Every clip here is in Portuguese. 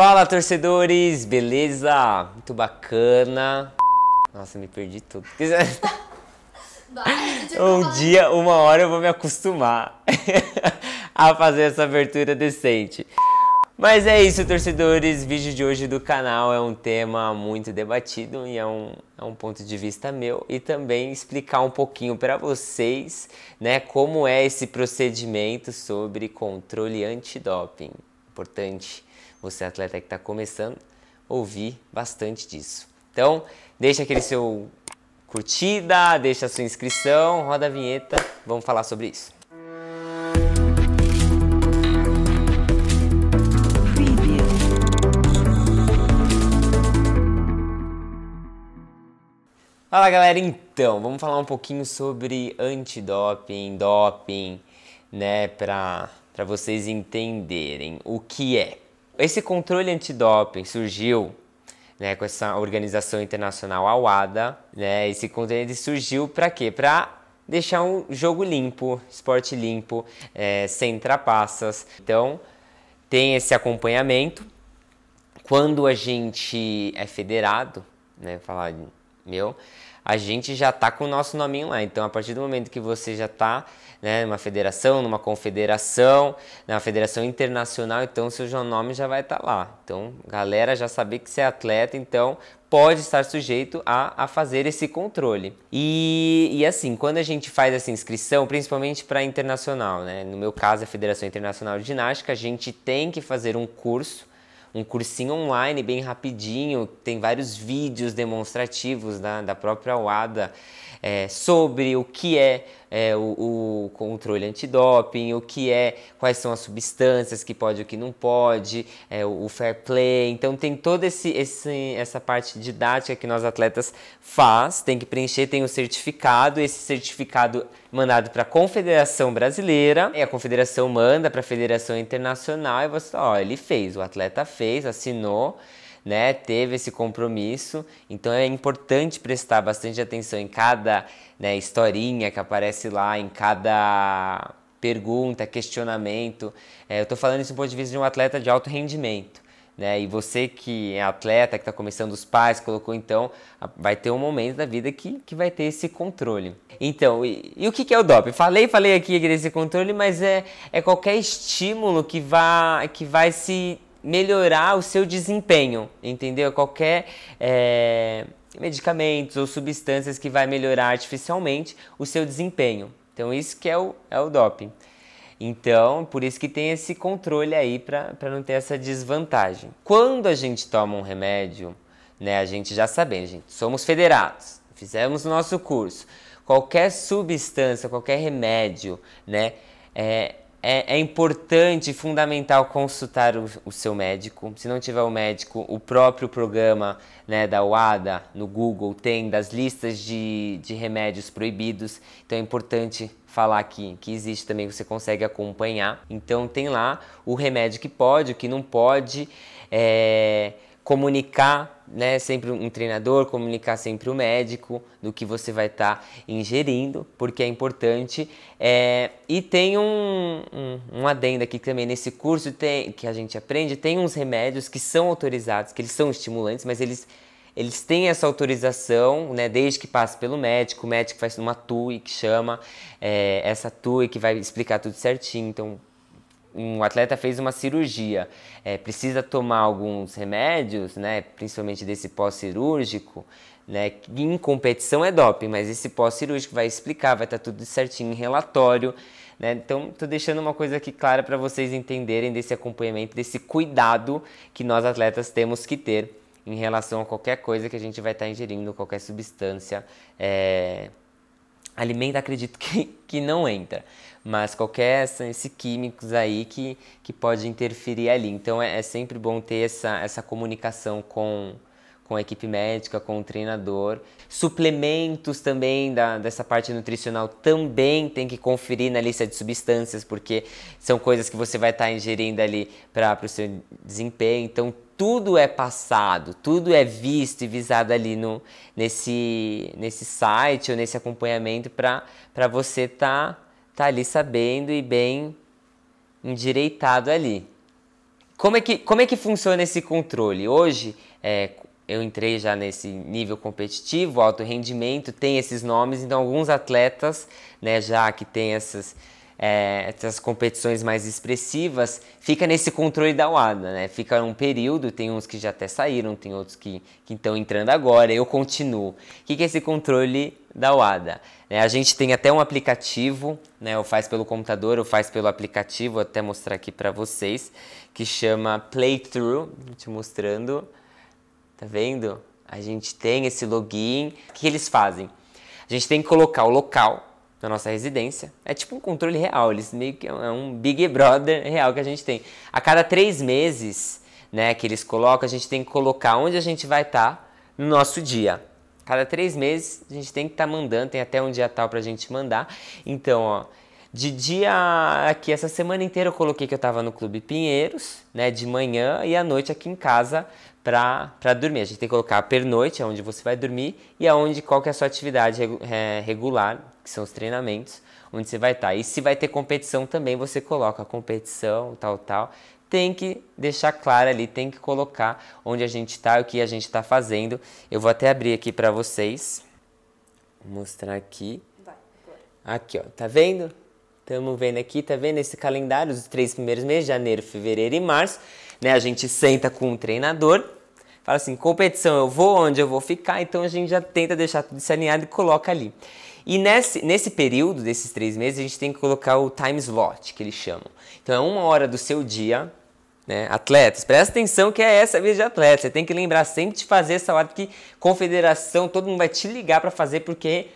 Fala torcedores, beleza? Muito bacana. Nossa, me perdi tudo. um dia, uma hora eu vou me acostumar a fazer essa abertura decente. Mas é isso, torcedores. Vídeo de hoje do canal é um tema muito debatido e é um, é um ponto de vista meu e também explicar um pouquinho para vocês, né, como é esse procedimento sobre controle antidoping. Importante você é atleta que está começando, ouvir bastante disso. Então, deixa aquele seu curtida, deixa a sua inscrição, roda a vinheta, vamos falar sobre isso. Fala galera, então, vamos falar um pouquinho sobre antidoping, doping, né, para vocês entenderem o que é. Esse controle antidoping surgiu né, com essa organização internacional AWADA, né, esse controle surgiu para quê? Para deixar um jogo limpo, esporte limpo, é, sem trapaças. Então, tem esse acompanhamento. Quando a gente é federado, né, falar meu, a gente já está com o nosso nominho lá. Então, a partir do momento que você já está né, numa federação, numa confederação, na né, federação internacional, então seu nome já vai estar tá lá. Então, galera, já saber que você é atleta, então pode estar sujeito a, a fazer esse controle. E, e assim, quando a gente faz essa inscrição, principalmente para internacional, né? No meu caso, a Federação Internacional de Ginástica, a gente tem que fazer um curso um cursinho online bem rapidinho, tem vários vídeos demonstrativos da, da própria WADA é, sobre o que é, é o, o, controle antidoping, o que é, quais são as substâncias que pode e o que não pode, é, o, o, fair play. Então tem toda esse, esse, essa parte didática que nós atletas faz, tem que preencher, tem o um certificado, esse certificado mandado para a Confederação Brasileira, e a Confederação manda para a Federação Internacional e você, ó, ele fez, o atleta fez fez, assinou, né, teve esse compromisso. Então é importante prestar bastante atenção em cada né, historinha que aparece lá, em cada pergunta, questionamento. É, eu estou falando isso do ponto de vista de um atleta de alto rendimento. Né? E você que é atleta, que está começando os pais, colocou então, vai ter um momento da vida que, que vai ter esse controle. Então, e, e o que, que é o doping? Falei, falei aqui desse é controle, mas é, é qualquer estímulo que, vá, que vai se melhorar o seu desempenho, entendeu? Qualquer é, medicamentos ou substâncias que vai melhorar artificialmente o seu desempenho. Então isso que é o, é o doping. Então, por isso que tem esse controle aí para não ter essa desvantagem. Quando a gente toma um remédio, né, a gente já sabemos, gente, somos federados, fizemos o nosso curso. Qualquer substância, qualquer remédio, né, é, é, é importante, fundamental consultar o, o, seu médico. Se não tiver o médico, o próprio programa né, da UADA no Google tem das listas de, de remédios proibidos. Então é importante falar aqui que existe também, você consegue acompanhar. Então tem lá o remédio que pode, o que não pode. É, comunicar né, sempre um treinador, comunicar sempre o um médico do que você vai estar tá ingerindo, porque é importante. É, e tem um, um, um adendo aqui também, nesse curso tem, que a gente aprende, tem uns remédios que são autorizados, que eles são estimulantes, mas eles eles têm essa autorização, né, desde que passe pelo médico, o médico faz uma TUI que chama, é, essa TUI que vai explicar tudo certinho, então um atleta fez uma cirurgia, é, precisa tomar alguns remédios, né, principalmente desse pós-cirúrgico, né, em competição é doping, mas esse pós-cirúrgico vai explicar, vai estar tá tudo certinho em relatório. Né? Então, estou deixando uma coisa aqui clara para vocês entenderem desse acompanhamento, desse cuidado que nós atletas temos que ter em relação a qualquer coisa que a gente vai estar tá ingerindo, qualquer substância é, alimento acredito que, que não entra, mas qualquer esses químicos aí que, que pode interferir ali. Então é, é sempre bom ter essa, essa comunicação com, com a equipe médica, com o treinador. Suplementos também, da, dessa parte nutricional, também tem que conferir na lista de substâncias, porque são coisas que você vai estar tá ingerindo ali para o seu desempenho. Então, tudo é passado, tudo é visto e visado ali no, nesse, nesse site ou nesse acompanhamento para você estar tá, tá ali sabendo e bem endireitado ali. Como é que, como é que funciona esse controle? Hoje, é, eu entrei já nesse nível competitivo, alto rendimento, tem esses nomes, então alguns atletas, né, já que tem essas, é, essas competições mais expressivas, fica nesse controle da uada né? Fica um período, tem uns que já até saíram, tem outros que, que estão entrando agora, eu continuo. O que, que é esse controle da uada É, a gente tem até um aplicativo, né? Ou faz pelo computador, ou faz pelo aplicativo, vou até mostrar aqui para vocês, que chama Playthrough, te mostrando. Tá vendo? A gente tem esse login. O que eles fazem? A gente tem que colocar o local da nossa residência. É tipo um controle real, eles meio que é um é Big Brother real que a gente tem. A cada três meses, né, que eles colocam, a gente tem que colocar onde a gente vai estar tá no nosso dia. Cada três meses a gente tem que estar tá mandando, tem até um dia tal pra gente mandar. Então, ó, de dia aqui, essa semana inteira eu coloquei que eu tava no Clube Pinheiros, né, de manhã e à noite aqui em casa para dormir. A gente tem que colocar a pernoite, onde você vai dormir, e aonde qual que é a sua atividade é, regular, que são os treinamentos, onde você vai estar. Tá. E se vai ter competição também, você coloca competição, tal, tal. Tem que deixar claro ali, tem que colocar onde a gente está, o que a gente está fazendo. Eu vou até abrir aqui para vocês, vou mostrar aqui. Aqui, ó, tá vendo? Estamos vendo aqui, tá vendo esse calendário os três primeiros meses, janeiro, fevereiro e março. Né? A gente senta com o um treinador fala assim, competição, eu vou onde eu vou ficar, então a gente já tenta deixar tudo isso alinhado e coloca ali. E nesse, nesse período desses três meses, a gente tem que colocar o time slot, que eles chamam. Então é uma hora do seu dia, né? Atletas, presta atenção que é essa vez de atleta. Você tem que lembrar sempre de fazer essa hora que confederação, todo mundo vai te ligar para fazer porque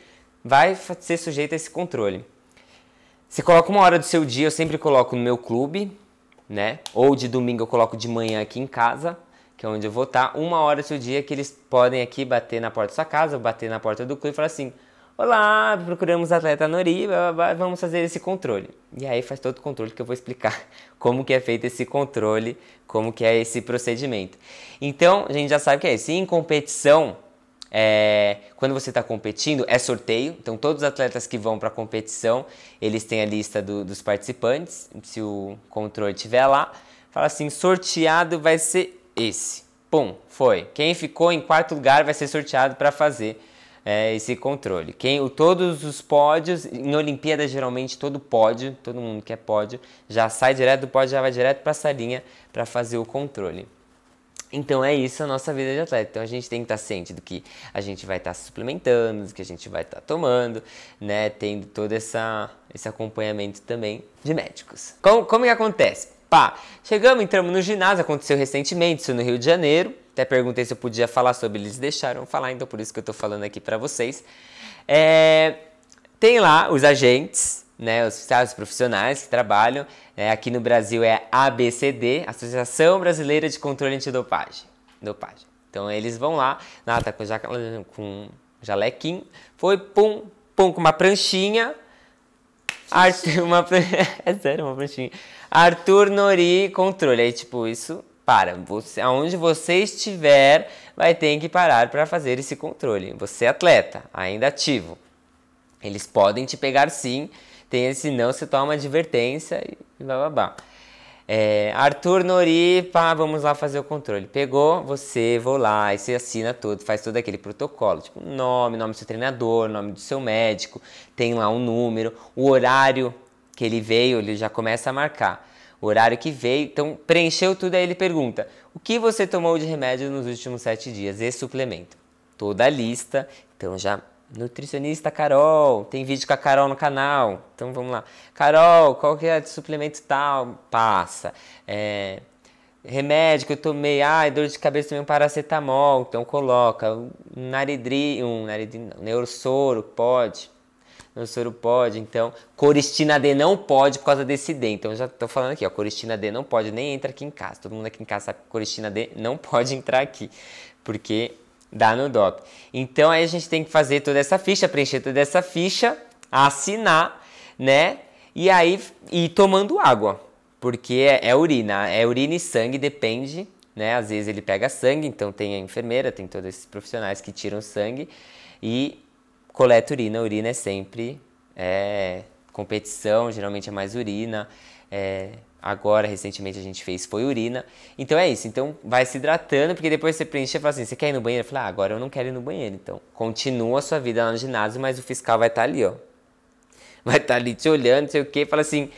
vai ser sujeito a esse controle. Você coloca uma hora do seu dia, eu sempre coloco no meu clube, né? Ou de domingo eu coloco de manhã aqui em casa que é onde eu vou estar, tá, uma hora do seu dia que eles podem aqui bater na porta da sua casa, bater na porta do clube e falar assim: Olá, procuramos atleta Nori, vamos fazer esse controle. E aí faz todo o controle que eu vou explicar como que é feito esse controle, como que é esse procedimento. Então, a gente já sabe que é isso. em competição, é, quando você está competindo, é sorteio. Então, todos os atletas que vão para a competição, eles têm a lista do, dos participantes. Se o controle estiver lá, fala assim: sorteado vai ser esse. Pum, foi. Quem ficou em quarto lugar vai ser sorteado para fazer é, esse controle. Quem, o, todos os pódios, em Olimpíadas geralmente todo pódio, todo mundo que é pódio, já sai direto do pódio, já vai direto para a salinha para fazer o controle. Então é isso a nossa vida de atleta. Então a gente tem que estar tá ciente do que a gente vai estar tá suplementando, do que a gente vai estar tá tomando, né? Tendo todo essa, esse acompanhamento também de médicos. Como, como que acontece? Pá, chegamos, entramos no ginásio, aconteceu recentemente, isso no Rio de Janeiro. Até perguntei se eu podia falar sobre, eles deixaram falar, então por isso que eu tô falando aqui para vocês. É, tem lá os agentes, né, os, oficiais profissionais que trabalham. É, aqui no Brasil é ABCD, Associação Brasileira de Controle Antidopagem. Dopagem. Então eles vão lá, lá tá com, jalequim com jalequinho, foi pum, pum, com uma pranchinha, arte, uma, é sério, uma pranchinha. Arthur Nori controle. Aí, tipo, isso para. Você, aonde você estiver, vai ter que parar para fazer esse controle. Você é atleta, ainda ativo. Eles podem te pegar sim, tem esse não, você toma advertência e blá blá blá. É, Arthur Nori, pá, vamos lá fazer o controle. Pegou, você, vou lá, e você assina tudo, faz todo aquele protocolo, tipo nome, nome do seu treinador, nome do seu médico, tem lá um número, o horário que ele veio, ele já começa a marcar o horário que veio. Então, preencheu tudo, aí ele pergunta: o que você tomou de remédio nos últimos sete dias e suplemento? Toda a lista. Então, já. Nutricionista Carol, tem vídeo com a Carol no canal, então vamos lá. Carol, qual que é de suplemento tal? Passa. É, remédio que eu tomei, ai, ah, dor de cabeça, tomei um paracetamol, então coloca. Um naridri, um naridri, um neurosoro, pode meu soro pode. Então, coristina D não pode por causa desse D. Então, já estou falando aqui, ó, coristina D não pode, nem entra aqui em casa. Todo mundo aqui em casa sabe que coristina D não pode entrar aqui, porque dá no DOP. Então, aí a gente tem que fazer toda essa ficha, preencher toda essa ficha, assinar, né? E aí, ir tomando água, porque é, é urina. É urina e sangue, depende, né? Às vezes ele pega sangue, então tem a enfermeira, tem todos esses profissionais que tiram sangue e coleta urina. urina é sempre é, competição, geralmente é mais urina. É, agora, recentemente, a gente fez foi urina. Então é isso. Então vai se hidratando, porque depois você preenche e fala assim: você quer ir no banheiro? Fala, ah, agora eu não quero ir no banheiro. Então continua a sua vida lá no ginásio, mas o fiscal vai estar tá ali, ó. Vai estar tá ali te olhando, sei o quê, fala assim: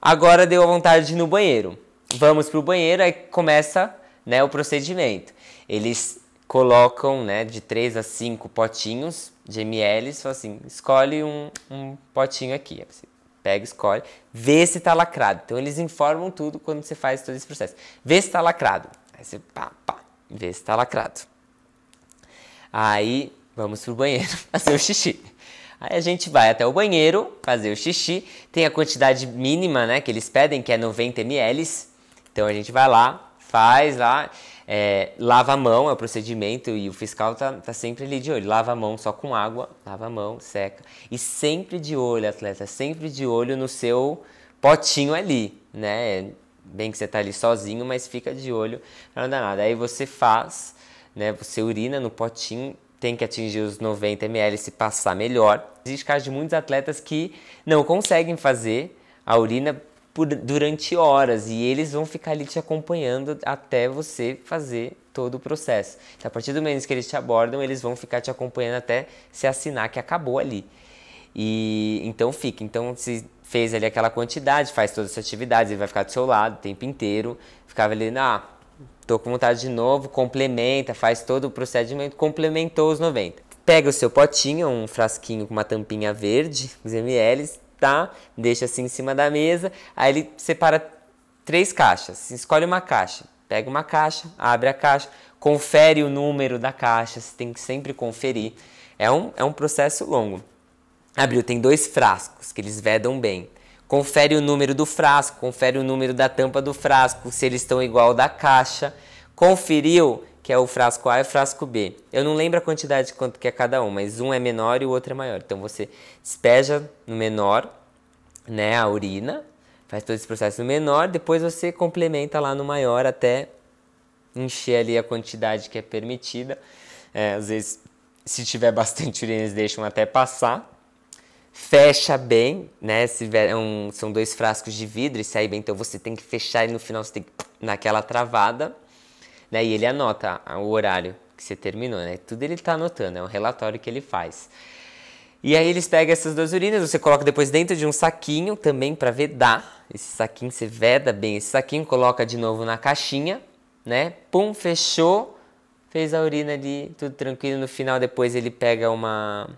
agora deu a vontade de ir no banheiro. Vamos pro banheiro, aí começa né, o procedimento. Eles colocam né, de 3 a 5 potinhos de ml, só assim, escolhe um, um potinho aqui. Você pega, escolhe, vê se está lacrado. Então eles informam tudo quando você faz todo esse processo. Vê se está lacrado. Aí você pá, pá, vê se está lacrado. Aí vamos pro banheiro fazer o xixi. Aí a gente vai até o banheiro fazer o xixi. Tem a quantidade mínima, né, que eles pedem, que é 90 ml. Então a gente vai lá, faz lá. É, lava a mão, é o procedimento, e o fiscal tá, tá sempre ali de olho. Lava a mão só com água, lava a mão, seca. E sempre de olho, atleta, sempre de olho no seu potinho ali, né? Bem que você tá ali sozinho, mas fica de olho pra não dar nada. Aí você faz, né? Você urina no potinho, tem que atingir os 90 ml se passar melhor. Existe caso de muitos atletas que não conseguem fazer a urina por, durante horas e eles vão ficar ali te acompanhando até você fazer todo o processo. Então, a partir do momento que eles te abordam, eles vão ficar te acompanhando até se assinar que acabou ali. E então fica. Então, se fez ali aquela quantidade, faz todas as atividades, ele vai ficar do seu lado o tempo inteiro, ficava ali, na ah, tô com vontade de novo, complementa, faz todo o procedimento, complementou os 90. Pega o seu potinho, um frasquinho com uma tampinha verde, os ml, tá? Deixa assim em cima da mesa, aí ele separa três caixas, escolhe uma caixa, pega uma caixa, abre a caixa, confere o número da caixa, você tem que sempre conferir. É um, é um processo longo. Abriu, tem dois frascos que eles vedam bem. Confere o número do frasco, confere o número da tampa do frasco, se eles estão igual da caixa. Conferiu, que é o frasco A e o frasco B. Eu não lembro a quantidade de quanto que é cada um, mas um é menor e o outro é maior. Então você despeja no menor, né, a urina, faz todo esse processo no menor, depois você complementa lá no maior até encher ali a quantidade que é permitida. É, às vezes, se tiver bastante urina, eles deixam até passar. Fecha bem, né? Se é um, são dois frascos de vidro e sai bem, então você tem que fechar e no final você tem que naquela travada né? E ele anota o horário que você terminou, né? Tudo ele está anotando, é um relatório que ele faz. E aí eles pegam essas duas urinas, você coloca depois dentro de um saquinho também para vedar. Esse saquinho você veda bem, esse saquinho coloca de novo na caixinha, né? Pum, fechou, fez a urina ali, tudo tranquilo. No final depois ele pega uma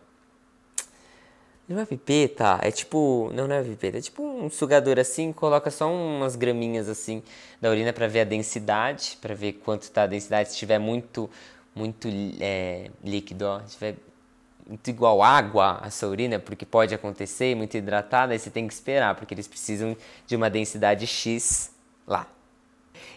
não é pipeta, tá? é tipo. Não, não é pipeta, é tipo um sugador assim, coloca só umas graminhas assim da urina para ver a densidade, para ver quanto tá a densidade. Se tiver muito, muito é, líquido, ó, se tiver muito igual água a sua urina, porque pode acontecer, muito hidratada, aí você tem que esperar, porque eles precisam de uma densidade X lá.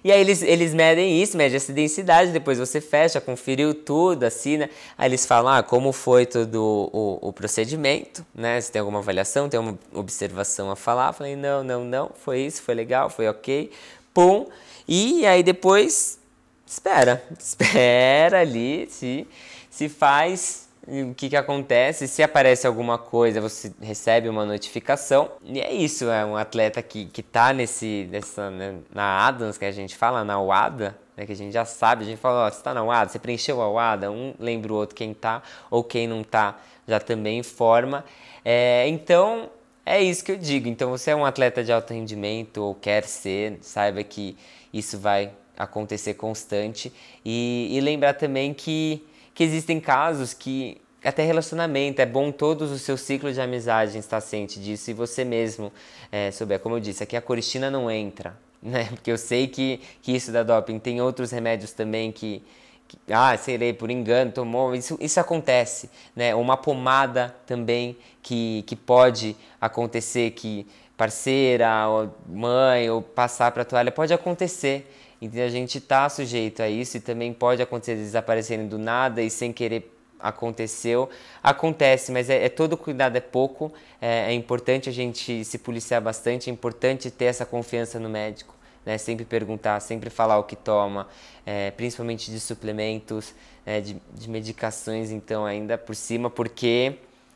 E aí eles, eles medem isso, medem essa densidade, depois você fecha, conferiu tudo, assina. Aí eles falam ah, como foi todo o, o, procedimento, né? Se tem alguma avaliação, tem uma observação a falar. falei, não, não, não, foi isso, foi legal, foi ok. Pum. E aí depois espera, espera ali, se, se faz o que, que acontece? Se aparece alguma coisa, você recebe uma notificação. E é isso, é um atleta que, que tá nesse, nessa, né, na Adams, que a gente fala, na UADA, né, que a gente já sabe, a gente fala, ó, você tá na UADA, você preencheu a UADA, um lembra o outro quem tá ou quem não tá, já também informa. É, então, é isso que eu digo. Então, você é um atleta de alto rendimento ou quer ser, saiba que isso vai acontecer constante. E, e lembrar também que que existem casos que até relacionamento, é bom todos os seus ciclos de amizade estar ciente disso e você mesmo é, souber. Como eu disse, aqui a coristina não entra, né? Porque eu sei que, que isso da doping tem outros remédios também que, que ah, serei por engano, tomou, isso, isso acontece, né? Uma pomada também que, que pode acontecer que parceira, ou mãe, ou passar para a toalha, pode acontecer então a gente está sujeito a isso e também pode acontecer desaparecendo do nada e sem querer aconteceu. Acontece, mas é, é todo cuidado é pouco. É, é, importante a gente se policiar bastante, é importante ter essa confiança no médico. Né? Sempre perguntar, sempre falar o que toma, é, principalmente de suplementos, é, de, de medicações, então ainda por cima, porque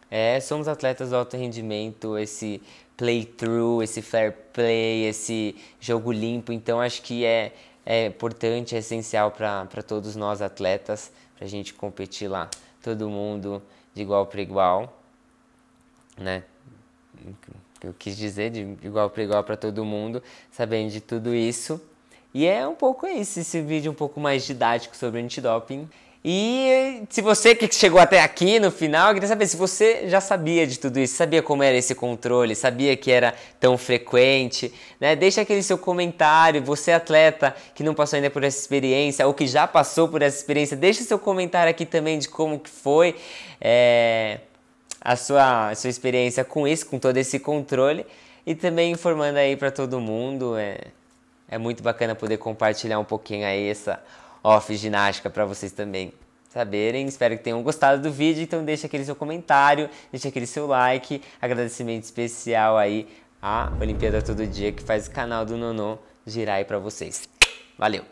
é, somos atletas de alto rendimento, esse playthrough, esse fair play, esse jogo limpo, então acho que é, é importante, é essencial para todos nós atletas, para a gente competir lá, todo mundo de igual para igual, né? Eu quis dizer de igual para igual para todo mundo, sabendo de tudo isso. E é um pouco esse, esse vídeo um pouco mais didático sobre antidoping. E se você que chegou até aqui no final, eu queria saber se você já sabia de tudo isso, sabia como era esse controle, sabia que era tão frequente, né? Deixa aquele seu comentário, você é atleta que não passou ainda por essa experiência ou que já passou por essa experiência, deixa seu comentário aqui também de como que foi é, a, sua, a sua experiência com isso, com todo esse controle e também informando aí para todo mundo, é, é muito bacana poder compartilhar um pouquinho aí essa off ginástica para vocês também saberem. Espero que tenham gostado do vídeo. Então deixa aquele seu comentário, deixa aquele seu like. Agradecimento especial aí à Olimpíada Todo Dia que faz o canal do Nonon girar aí para vocês. Valeu!